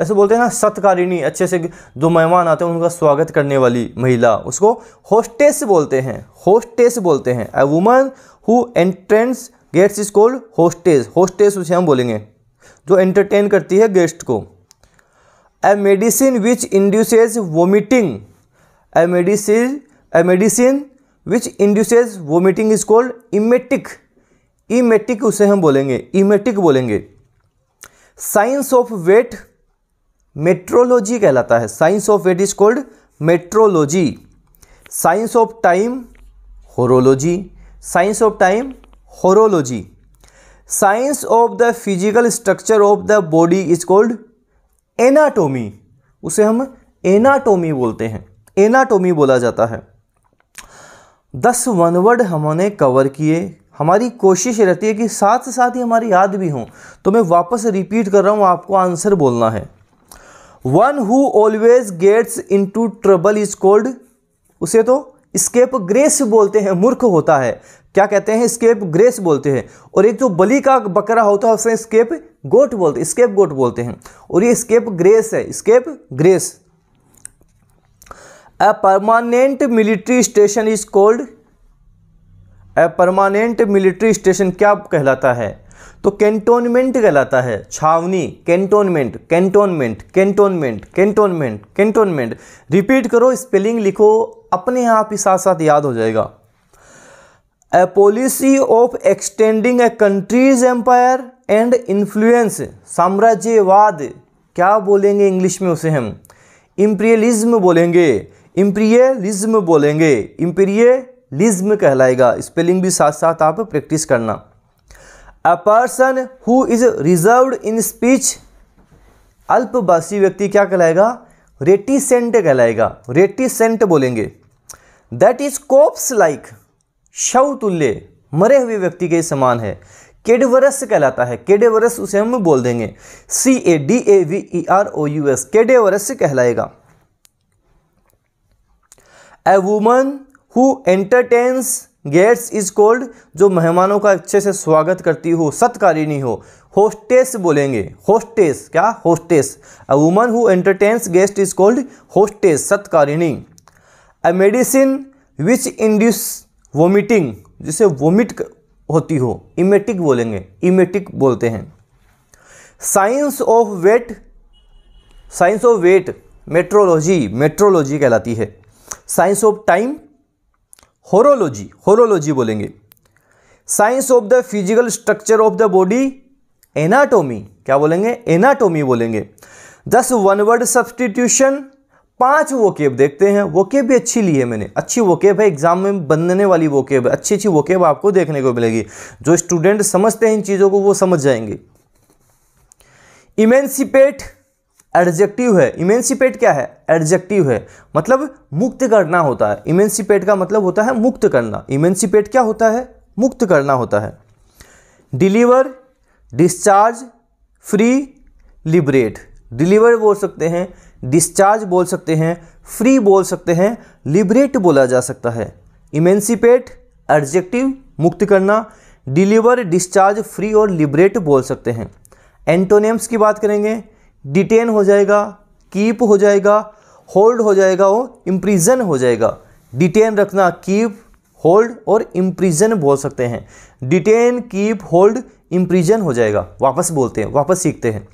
ऐसे बोलते हैं ना सत्कारिणी अच्छे से जो मेहमान आते हैं उनका स्वागत करने वाली महिला उसको होस्टेस बोलते हैं होस्टेस बोलते हैं a woman who entertains guests is called hostess hostess उसे हम बोलेंगे जो एंटरटेन करती है गेस्ट को a medicine which induces vomiting a medicine a medicine which induces vomiting is called emetic emetic उसे हम बोलेंगे इमेटिक बोलेंगे साइंस ऑफ वेट मेट्रोलॉजी कहलाता है science of it is called metrology science of time horology science of time horology science of the physical structure of the body is called anatomy उसे हम anatomy बोलते हैं anatomy बोला जाता है दस वन वर्ड हमने कवर किए हमारी कोशिश रहती है कि साथ साथ ही हमारी याद भी हों तो मैं वापस रिपीट कर रहा हूँ आपको आंसर बोलना है one who always gets to trouble is called उसे तो स्केप ग्रेस बोलते हैं मूर्ख होता है क्या कहते हैं स्केप ग्रेस बोलते हैं और एक जो बलि का बकरा होता है उसे स्केप गोट बोलते स्केप गोट बोलते हैं और ये स्केप ग्रेस है scapegrace a permanent military station is called a permanent military station क्या कहलाता है तो कैंटोनमेंट कहलाता है छावनी cantonment cantonment cantonment cantonment cantonment repeat करो स्पेलिंग लिखो अपने आप ही साथ साथ याद हो जाएगा a policy of extending a country's empire and influence साम्राज्यवाद क्या बोलेंगे इंग्लिश में उसे हम इम्प्रियलिज्म बोलेंगे इम्प्रियलिज्म बोलेंगे इम्प्रियलिज्म कहलाएगा स्पेलिंग भी साथ साथ आप प्रैक्टिस करना a person who is reserve in speech अल्पभाषी व्यक्ति क्या कहलाएगा रेटिसेंट कहलाएगा रेटिसेंट बोलेंगे दैट इज कोप्स लाइक शव तुल्य मरे हुए व्यक्ति के समान है केडवरस कहलाता है केडेवरस उसे हम बोल देंगे C A D A V E R O U S cadaverous कहलाएगा a woman who entertains guests is called जो मेहमानों का अच्छे से स्वागत करती हो सत्कारिणी हो होस्टेस बोलेंगे होस्टेस क्या hostess a woman who entertains guest is called hostess सत्कारिणी a medicine which induce vomiting जिसे वोमिट होती हो इमेटिक बोलेंगे इमेटिक बोलते हैं science of weight science of weight metrology metrology कहलाती है science of time horology horology बोलेंगे science of the physical structure of the body anatomy क्या बोलेंगे एनाटोमी बोलेंगे दस वन वर्ड सब्सटीट्यूशन पांच वोकेब देखते हैं वोकेब भी अच्छी ली है मैंने अच्छी वोकेब है एग्जाम में बनने वाली वोकेब है अच्छी अच्छी वोकेब आपको देखने को मिलेगी जो स्टूडेंट समझते हैं इन चीज़ों को वो समझ जाएंगे इमेंसिपेट एडजेक्टिव है इमेंसिपेट क्या है एडजेक्टिव है मतलब मुक्त करना होता है इमेंसिपेट का मतलब होता है मुक्त करना इमेंसिपेट क्या होता है मुक्त करना होता है deliver discharge free liberate deliver बोल सकते हैं डिस्चार्ज बोल सकते हैं फ्री बोल सकते हैं लिबरेट बोला जा सकता है इमेंसिपेट एडजेक्टिव मुक्त करना डिलीवर डिस्चार्ज फ्री और लिबरेट बोल सकते हैं एंटोनेम्स की बात करेंगे डिटेन हो जाएगा कीप हो जाएगा होल्ड हो जाएगा वो इम्प्रीजन हो जाएगा डिटेन रखना कीप होल्ड और इम्प्रीजन बोल सकते हैं डिटेन कीप होल्ड इम्प्रीजन हो जाएगा वापस बोलते हैं वापस सीखते हैं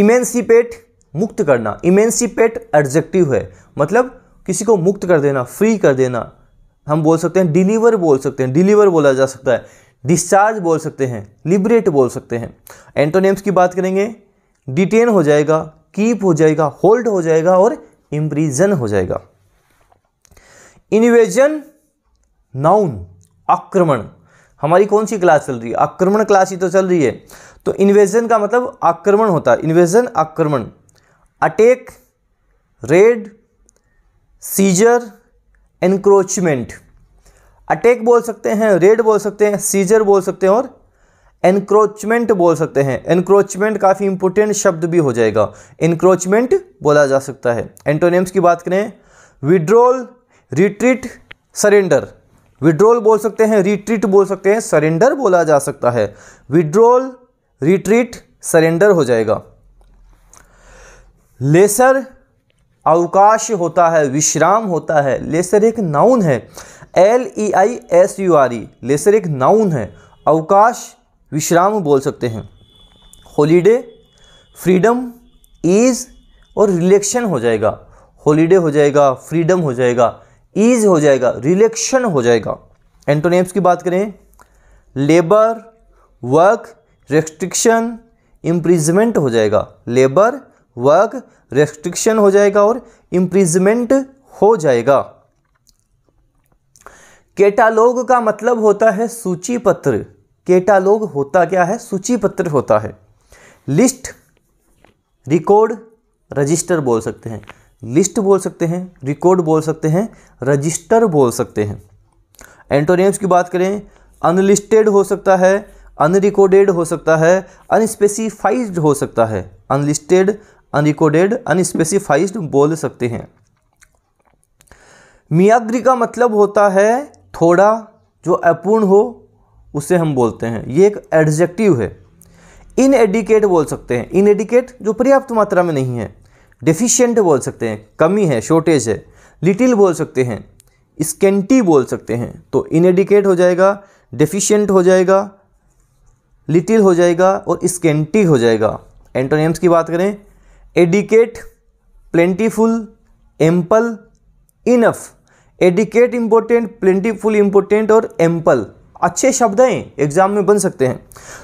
इमेंसीपेट मुक्त करना इमेंसीपेट एडजेक्टिव है मतलब किसी को मुक्त कर देना फ्री कर देना हम बोल सकते हैं डिलीवर बोल सकते हैं डिलीवर बोला जा सकता है डिस्चार्ज बोल सकते हैं लिबरेट बोल सकते हैं एंटोनेम्स की बात करेंगे डिटेन हो जाएगा कीप हो जाएगा होल्ड हो जाएगा और इम्प्रीजन हो जाएगा इन्वेजन नाउन आक्रमण हमारी कौन सी क्लास चल रही है आक्रमण क्लास ही तो चल रही है तो इन्वेजन का मतलब आक्रमण होता है इन्वेजन आक्रमण attack raid seizure encroachment attack बोल सकते हैं रेड बोल सकते हैं सीजर बोल सकते हैं और एनक्रोचमेंट बोल सकते हैं एनक्रोचमेंट काफ़ी इंपोर्टेंट शब्द भी हो जाएगा एनक्रोचमेंट बोला जा सकता है एंटोनियम्स की बात करें विड्रोल रिट्रीट सरेंडर विड्रोल बोल सकते हैं रिट्रीट बोल सकते हैं सरेंडर बोला जा सकता है विड्रोल रिट्रीट सरेंडर हो जाएगा लेसर अवकाश होता है विश्राम होता है लेसर एक नाउन है L E I S U R E leisure एक नाउन है अवकाश विश्राम बोल सकते हैं हॉलीडे फ्रीडम ईज और रिलेक्शन हो जाएगा हॉलीडे हो जाएगा फ्रीडम हो जाएगा ईज हो जाएगा रिलेक्शन हो जाएगा एंटोनेम्स की बात करें लेबर वर्क रेस्ट्रिक्शन इम्प्रिजमेंट हो जाएगा लेबर वर्क रेस्ट्रिक्शन हो जाएगा और इम्प्रिजमेंट हो जाएगा कैटालॉग का मतलब होता है सूची पत्र कैटालॉग होता क्या है सूची पत्र होता है लिस्ट रिकॉर्ड रजिस्टर बोल सकते हैं लिस्ट बोल सकते हैं रिकॉर्ड बोल सकते हैं रजिस्टर बोल सकते हैं एंटोनियम्स की बात करें अनलिस्टेड हो सकता है अनरिकॉर्डेड हो सकता है अनस्पेसिफाइज हो सकता है अनलिस्टेड अनरिकॉर्डेड अनस्पेसिफाइज बोल सकते हैं मियाग्री का मतलब होता है थोड़ा जो अपूर्ण हो उसे हम बोलते हैं ये एक एडजेक्टिव है इनएडिकेट बोल सकते हैं इनएडिकेट जो पर्याप्त मात्रा में नहीं है डिफिशियंट बोल सकते हैं कमी है शॉर्टेज है लिटिल बोल सकते हैं स्केंटी बोल सकते हैं तो इनएडिकेट हो जाएगा डिफिशियंट हो जाएगा लिटिल हो जाएगा और स्केंटी हो जाएगा एंटोनियम्स की बात करें adequate plentiful ample enough adequate important plentiful important और एम्पल अच्छे शब्द हैं एग्ज़ाम में बन सकते हैं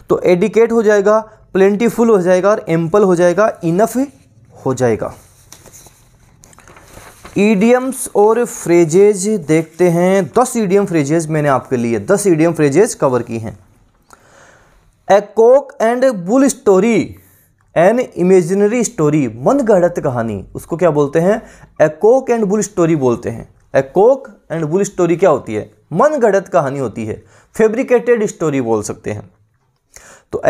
तो एडिकेट हो जाएगा प्लेंटीफुल हो जाएगा और एम्पल हो जाएगा इनफ हो जाएगा ईडियम्स और फ्रेजेज देखते हैं दस ईडियम फ्रेजेज मैंने आपके लिए दस ईडियम फ्रेजेज कवर की हैं a cock and bull story an imaginary story मन गढ़त कहानी उसको क्या बोलते हैं a cock and bull story बोलते हैं a cock and bull story क्या होती है मन गढ़त कहानी होती है फेब्रिकेटेड स्टोरी बोल सकते हैं तो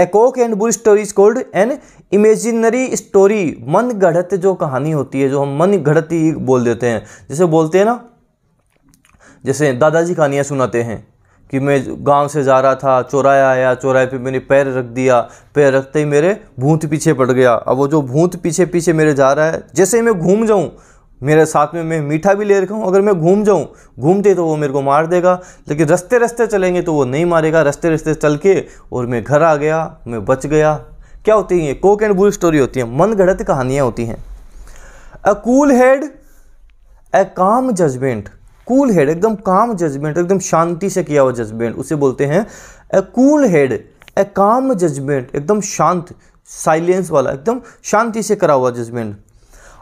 a cock and bull story called an imaginary story मन गढ़त जो कहानी होती है जो हम मन गढ़त ही बोल देते हैं जैसे बोलते हैं ना जैसे दादाजी कहानियाँ सुनाते हैं कि मैं गांव से जा रहा था चौराया आया चौराहे पे मैंने पैर रख दिया पैर रखते ही मेरे भूत पीछे पड़ गया अब वो जो भूत पीछे पीछे मेरे जा रहा है जैसे ही मैं घूम जाऊँ मेरे साथ में मैं मीठा भी ले रखा हूँ अगर मैं घूम जाऊँ घूमते तो वो मेरे को मार देगा लेकिन रस्ते रस्ते चलेंगे तो वो नहीं मारेगा रस्ते रस्ते चल के और मैं घर आ गया मैं बच गया क्या होती है कोक एंड बुल स्टोरी होती है मन गढ़त कहानियाँ होती हैं अ कूल हेड अ काम जजमेंट कूल हेड एकदम काम जजमेंट एकदम शांति से किया हुआ जजमेंट उसे बोलते हैं अ कूल हेड अ काम जजमेंट एकदम शांत साइलेंस वाला एकदम शांति से करा हुआ judgement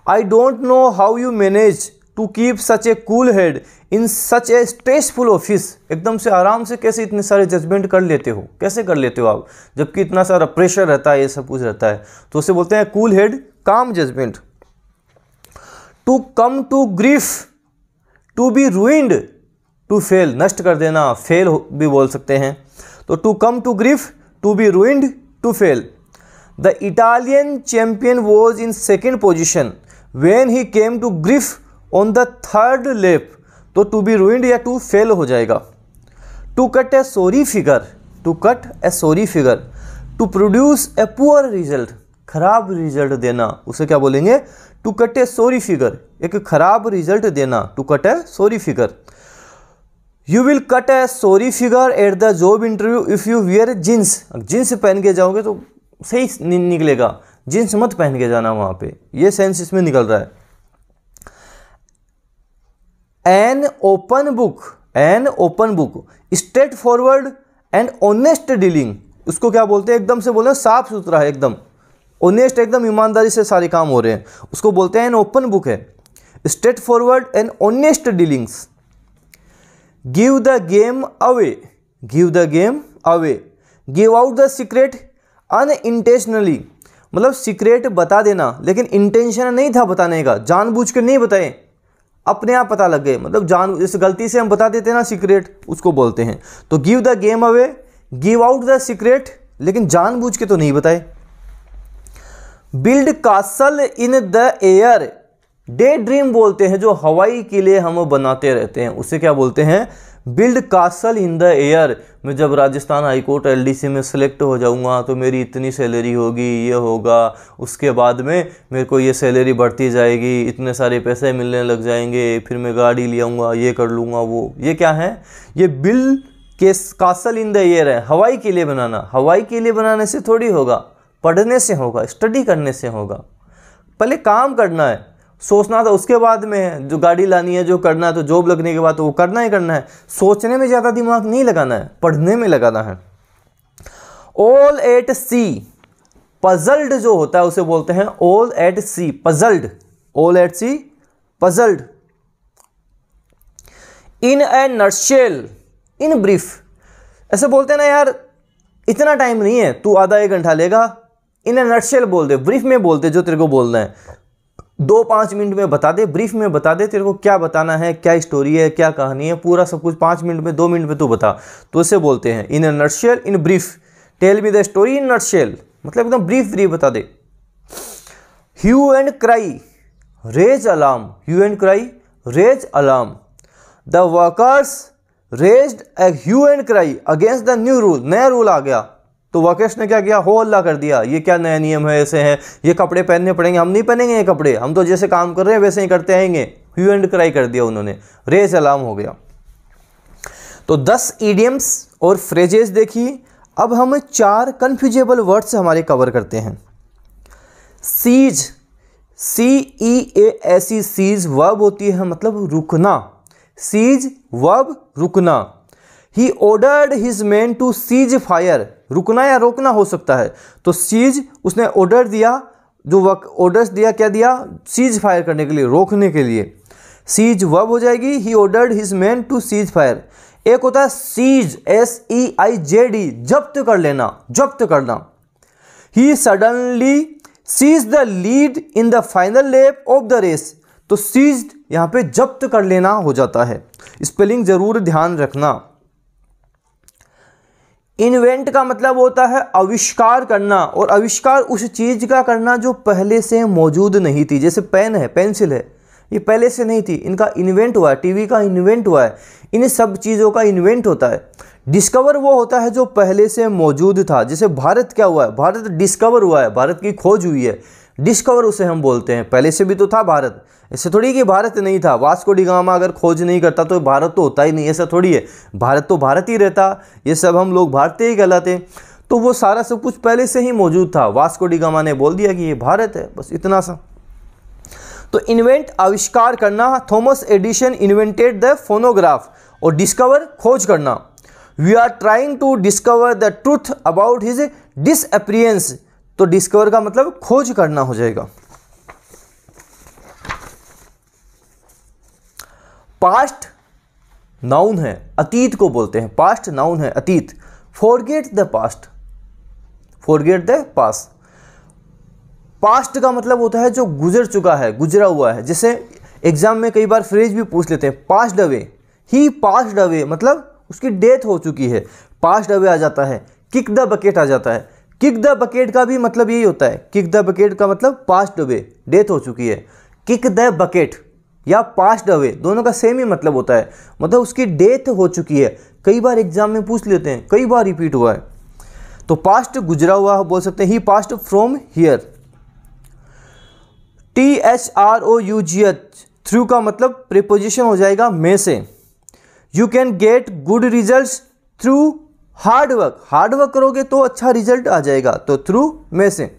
I don't know how you manage to keep such a cool head in such a stressful office एकदम से आराम से कैसे इतने सारे जजमेंट कर लेते हो कैसे कर लेते हो आप जबकि इतना सारा प्रेशर रहता है ये सब कुछ रहता है तो उसे बोलते हैं cool head calm judgement to come to grief to be ruined to fail नष्ट कर देना फेल भी बोल सकते हैं तो to come to grief to be ruined to fail the Italian champion was in second position when he came to grief on the third lap तो to be ruined या टू फेल हो जाएगा to cut a sorry figure to cut a sorry figure to produce a poor result खराब result देना उसे क्या बोलेंगे to cut a sorry figure एक खराब रिजल्ट देना to cut a sorry figure you will cut a sorry figure at the job interview if you wear jeans jeans पहन के जाओगे तो सही निकलेगा जींस मत पहन के जाना वहां पे ये सेंस इसमें निकल रहा है an open book an open book straightforward and honest dealing उसको क्या बोलते हैं एकदम से बोले साफ सुथरा है एकदम ऑनेस्ट एकदम ईमानदारी से सारे काम हो रहे हैं उसको बोलते हैं एन ओपन बुक है straightforward and honest dealings give the game away give the game away give out the secret unintentionally मतलब सीक्रेट बता देना लेकिन इंटेंशन नहीं था बताने का जानबूझ के नहीं बताए अपने आप पता लग गए मतलब जान इस गलती से हम बता देते ना सीक्रेट उसको बोलते हैं तो give the game away give out the secret लेकिन जानबूझ के तो नहीं बताए build castle in the air daydream बोलते हैं जो हवाई किले हम बनाते रहते हैं उसे क्या बोलते हैं build castle in the air मैं जब राजस्थान हाईकोर्ट एलडीसी में सेलेक्ट हो जाऊंगा तो मेरी इतनी सैलरी होगी ये होगा उसके बाद में मेरे को ये सैलरी बढ़ती जाएगी इतने सारे पैसे मिलने लग जाएंगे फिर मैं गाड़ी ले आऊँगा ये कर लूँगा वो ये क्या है ये बिल के कासल इन द एयर है हवाई के लिए बनाना हवाई के लिए बनाने से थोड़ी होगा पढ़ने से होगा स्टडी करने से होगा पहले काम करना है सोचना था उसके बाद में जो गाड़ी लानी है जो करना है तो जॉब लगने के बाद तो वो करना ही करना है सोचने में ज़्यादा दिमाग नहीं लगाना है पढ़ने में लगाना है ऑल एट सी पजल्ड जो होता है उसे बोलते हैं all at sea puzzled all at sea puzzled in a nutshell in brief ऐसे बोलते हैं ना यार इतना टाइम नहीं है तू आधा एक घंटा लेगा इन ए नटशेल बोल दे ब्रीफ में बोलते जो तेरे को बोलना है दो पाँच मिनट में बता दे ब्रीफ में बता दे तेरे को क्या बताना है क्या स्टोरी है क्या कहानी है पूरा सब कुछ पाँच मिनट में दो मिनट में तू बता तो उसे बोलते हैं in a nutshell in brief tell me the story in nutshell मतलब एकदम ब्रीफ ब्रीफ बता दे hue and cry raise alarm hue and cry raise alarm the workers raised a hue and cry against the new rule नया rule आ गया तो वकेश ने क्या किया हो अल्लाह कर दिया ये क्या नया नियम है ऐसे हैं ये कपड़े पहनने पड़ेंगे हम नहीं पहनेंगे ये कपड़े हम तो जैसे काम कर रहे हैं वैसे ही करते आएंगे ह्यू एंड क्राई कर दिया उन्होंने रेज अलार्म हो गया तो दस ईडियम्स और फ्रेजेस देखी अब हम चार कन्फ्यूजेबल वर्ड्स हमारे कवर करते हैं cease C E A S E cease verb होती है मतलब रुकना सीज वर्ब रुकना he ordered his men to cease fire रुकना या रोकना हो सकता है तो सीज उसने ऑर्डर दिया जो वक ऑर्डर्स दिया क्या दिया सीज फायर करने के लिए रोकने के लिए सीज वब हो जाएगी he ordered his men to cease fire एक होता है seize S E I J D जब्त कर लेना जब्त करना he suddenly seize the lead in the final lap of the race तो सीज यहाँ पे जब्त कर लेना हो जाता है स्पेलिंग ज़रूर ध्यान रखना इन्वेंट का मतलब होता है आविष्कार करना और आविष्कार उस चीज़ का करना जो पहले से मौजूद नहीं थी जैसे पेन है पेंसिल है ये पहले से नहीं थी इनका इन्वेंट हुआ है टीवी का इन्वेंट हुआ है इन सब चीज़ों का इन्वेंट होता है डिस्कवर वो होता है जो पहले से मौजूद था जैसे भारत क्या हुआ है भारत डिस्कवर हुआ है भारत की खोज हुई है डिस्कवर उसे हम बोलते हैं पहले से भी तो था भारत ऐसे थोड़ी कि भारत नहीं था वास्को डिगामा अगर खोज नहीं करता तो भारत तो होता ही नहीं ऐसा थोड़ी है भारत तो भारत ही रहता ये सब हम लोग भारतीय ही कहलाते तो वो सारा सब कुछ पहले से ही मौजूद था वास्को डिगामा ने बोल दिया कि ये भारत है बस इतना सा तो इन्वेंट आविष्कार करना Thomas Edison invented the phonograph और डिस्कवर खोज करना we are trying to discover the truth about his disappearance तो डिस्कवर का मतलब खोज करना हो जाएगा पास्ट नाउन है अतीत को बोलते हैं पास्ट नाउन है अतीत forget the past forget the past past का मतलब होता है जो गुजर चुका है गुजरा हुआ है जैसे एग्जाम में कई बार फ्रेज भी पूछ लेते हैं passed away he passed away मतलब उसकी डेथ हो चुकी है पास्ट अवे आ जाता है किक द बकेट आ जाता है किक द बकेट का भी मतलब यही होता है किक द बकेट का मतलब पास्ट अवे डेथ हो चुकी है किक द बकेट या पास्ट अवे दोनों का सेम ही मतलब होता है मतलब उसकी डेथ हो चुकी है कई बार एग्जाम में पूछ लेते हैं कई बार रिपीट हुआ है तो पास्ट गुजरा हुआ बोल सकते हैं he passed from here T H R O U G H through का मतलब प्रिपोजिशन हो जाएगा मे से you can get good result through hard work hard work करोगे तो अच्छा रिजल्ट आ जाएगा तो थ्रू मे से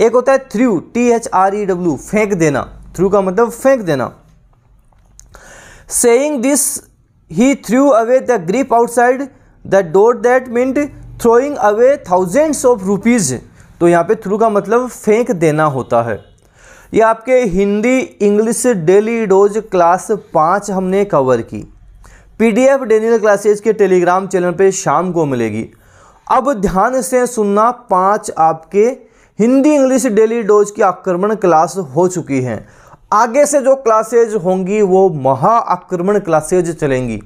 एक होता है threw T H R E W फेंक देना थ्रू का मतलब फेंक देना saying this he threw away the grip outside the door that meant throwing away thousands of rupees तो यहाँ पे थ्रू का मतलब फेंक देना होता है ये आपके Hindi English daily dose class पाँच हमने कवर की पीडीएफ डेनियल क्लासेज के टेलीग्राम चैनल पे शाम को मिलेगी अब ध्यान से सुनना पाँच आपके हिंदी इंग्लिश डेली डोज की आक्रमण क्लास हो चुकी हैं आगे से जो क्लासेज होंगी वो महाआक्रमण क्लासेज चलेंगी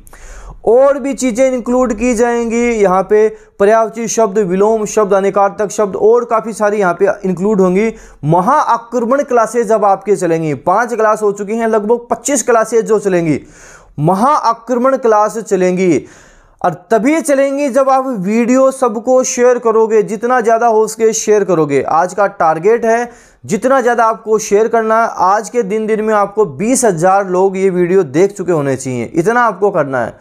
और भी चीज़ें इंक्लूड की जाएंगी यहाँ पे पर्यावची शब्द विलोम शब्द अनेकार्थक शब्द और काफ़ी सारी यहाँ पे इंक्लूड होंगी महाआक्रमण क्लासेज अब आपके चलेंगी पांच क्लास हो चुकी हैं लगभग पच्चीस क्लासेज जो चलेंगी महाआक्रमण क्लास चलेंगी और तभी चलेंगी जब आप वीडियो सबको शेयर करोगे जितना ज़्यादा हो सके शेयर करोगे आज का टारगेट है जितना ज़्यादा आपको शेयर करना है आज के दिन दिन में आपको बीस हज़ार लोग ये वीडियो देख चुके होने चाहिए इतना आपको करना है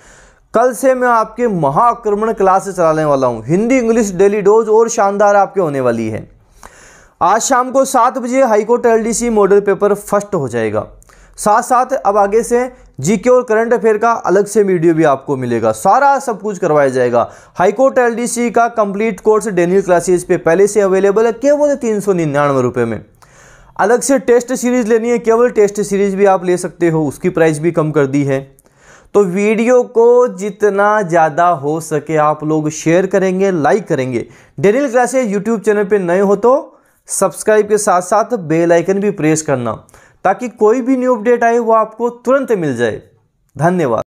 कल से मैं आपके महाआक्रमण क्लास चलाने वाला हूँ हिंदी इंग्लिश डेली डोज और शानदार आपके होने वाली है आज शाम को सात बजे high court L model paper first हो जाएगा साथ साथ अब आगे से जीके और करंट अफेयर का अलग से वीडियो भी आपको मिलेगा सारा सब कुछ करवाया जाएगा हाईकोर्ट एल का कंप्लीट कोर्स डेनियल क्लासेस पे पहले से अवेलेबल है केवल तीन सौ निन्यानवे रुपये में अलग से टेस्ट सीरीज लेनी है केवल टेस्ट सीरीज भी आप ले सकते हो उसकी प्राइस भी कम कर दी है तो वीडियो को जितना ज़्यादा हो सके आप लोग शेयर करेंगे लाइक करेंगे डेनियल क्लासेस यूट्यूब चैनल पर नए हो तो सब्सक्राइब के साथ साथ बेल आइकन भी प्रेस करना ताकि कोई भी न्यू अपडेट आए वो आपको तुरंत मिल जाए धन्यवाद